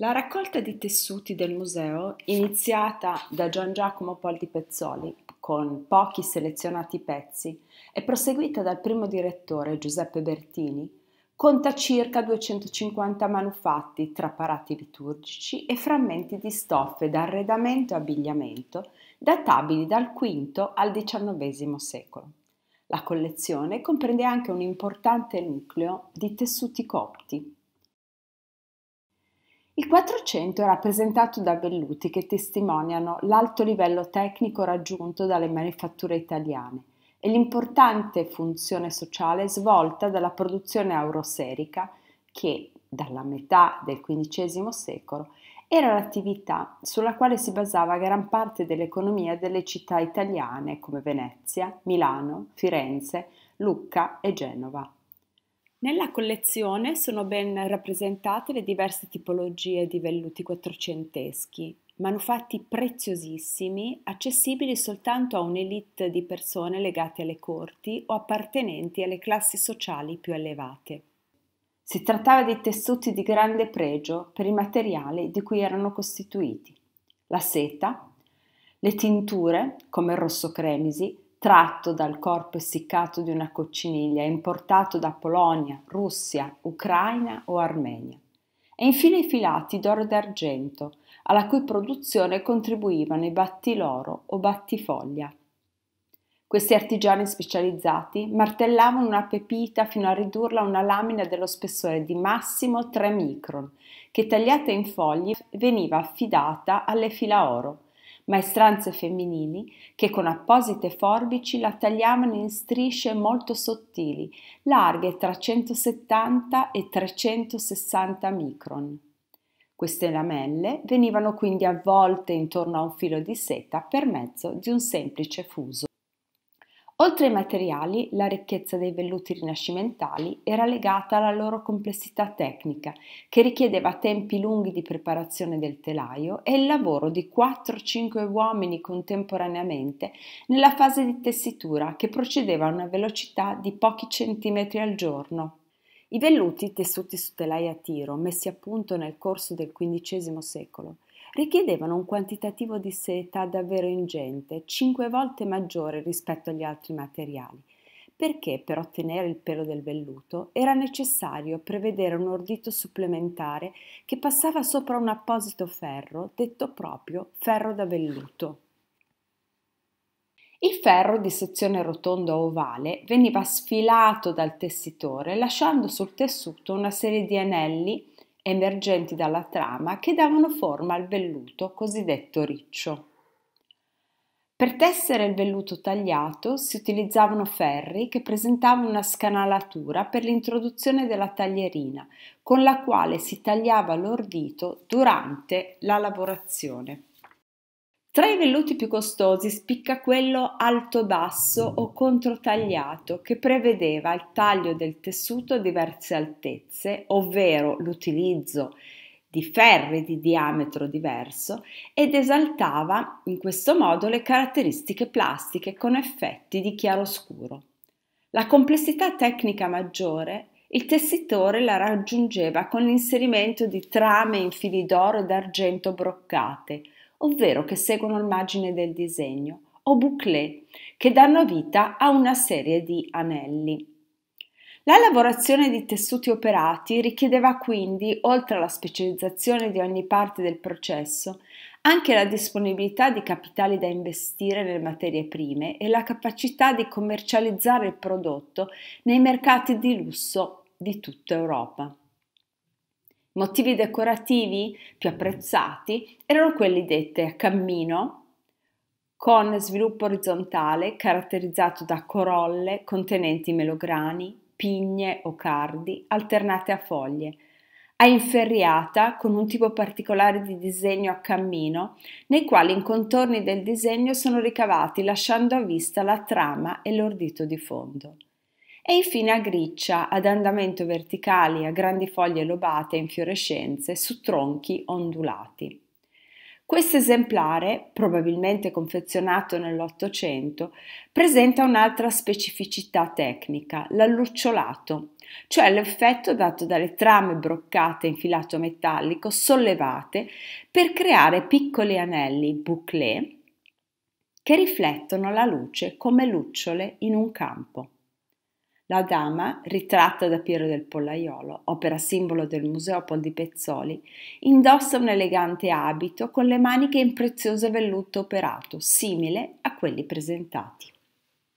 La raccolta di tessuti del museo, iniziata da Gian Giacomo Poldi Pezzoli con pochi selezionati pezzi e proseguita dal primo direttore Giuseppe Bertini, conta circa 250 manufatti tra parati liturgici e frammenti di stoffe da arredamento e abbigliamento databili dal V al XIX secolo. La collezione comprende anche un importante nucleo di tessuti copti, il 400 è rappresentato da velluti che testimoniano l'alto livello tecnico raggiunto dalle manifatture italiane e l'importante funzione sociale svolta dalla produzione auroserica che dalla metà del XV secolo era l'attività sulla quale si basava gran parte dell'economia delle città italiane come Venezia, Milano, Firenze, Lucca e Genova. Nella collezione sono ben rappresentate le diverse tipologie di velluti quattrocenteschi, manufatti preziosissimi, accessibili soltanto a un'elite di persone legate alle corti o appartenenti alle classi sociali più elevate. Si trattava di tessuti di grande pregio per i materiali di cui erano costituiti. La seta, le tinture, come il rosso cremisi, tratto dal corpo essiccato di una cocciniglia importato da Polonia, Russia, Ucraina o Armenia. E infine i filati d'oro e d'argento, alla cui produzione contribuivano i battiloro o battifoglia. Questi artigiani specializzati martellavano una pepita fino a ridurla a una lamina dello spessore di massimo 3 micron, che tagliata in fogli veniva affidata alle fila oro, maestranze femminili, che con apposite forbici la tagliavano in strisce molto sottili, larghe tra 170 e 360 micron. Queste lamelle venivano quindi avvolte intorno a un filo di seta per mezzo di un semplice fuso. Oltre ai materiali, la ricchezza dei velluti rinascimentali era legata alla loro complessità tecnica, che richiedeva tempi lunghi di preparazione del telaio e il lavoro di 4-5 uomini contemporaneamente nella fase di tessitura che procedeva a una velocità di pochi centimetri al giorno. I velluti tessuti su telai a tiro, messi a punto nel corso del XV secolo, richiedevano un quantitativo di seta davvero ingente, cinque volte maggiore rispetto agli altri materiali, perché per ottenere il pelo del velluto era necessario prevedere un ordito supplementare che passava sopra un apposito ferro, detto proprio ferro da velluto. Il ferro di sezione rotonda o ovale veniva sfilato dal tessitore lasciando sul tessuto una serie di anelli emergenti dalla trama che davano forma al velluto cosiddetto riccio. Per tessere il velluto tagliato si utilizzavano ferri che presentavano una scanalatura per l'introduzione della taglierina, con la quale si tagliava l'ordito durante la lavorazione. Tra i velluti più costosi spicca quello alto-basso o controtagliato che prevedeva il taglio del tessuto a diverse altezze, ovvero l'utilizzo di ferri di diametro diverso ed esaltava in questo modo le caratteristiche plastiche con effetti di chiaroscuro. La complessità tecnica maggiore il tessitore la raggiungeva con l'inserimento di trame in fili d'oro e d'argento broccate, ovvero che seguono il margine del disegno, o bouclé, che danno vita a una serie di anelli. La lavorazione di tessuti operati richiedeva quindi, oltre alla specializzazione di ogni parte del processo, anche la disponibilità di capitali da investire nelle materie prime e la capacità di commercializzare il prodotto nei mercati di lusso di tutta Europa. Motivi decorativi più apprezzati erano quelli dette a cammino, con sviluppo orizzontale caratterizzato da corolle contenenti melograni, pigne o cardi alternate a foglie, a inferriata con un tipo particolare di disegno a cammino, nei quali i contorni del disegno sono ricavati lasciando a vista la trama e l'ordito di fondo e infine a griccia ad andamento verticali a grandi foglie lobate e infiorescenze su tronchi ondulati. Questo esemplare, probabilmente confezionato nell'Ottocento, presenta un'altra specificità tecnica, l'allucciolato, cioè l'effetto dato dalle trame broccate in filato metallico sollevate per creare piccoli anelli bouclé che riflettono la luce come lucciole in un campo. La dama, ritratta da Piero del Pollaiolo, opera simbolo del Museo Museopol di Pezzoli, indossa un elegante abito con le maniche in prezioso velluto operato, simile a quelli presentati.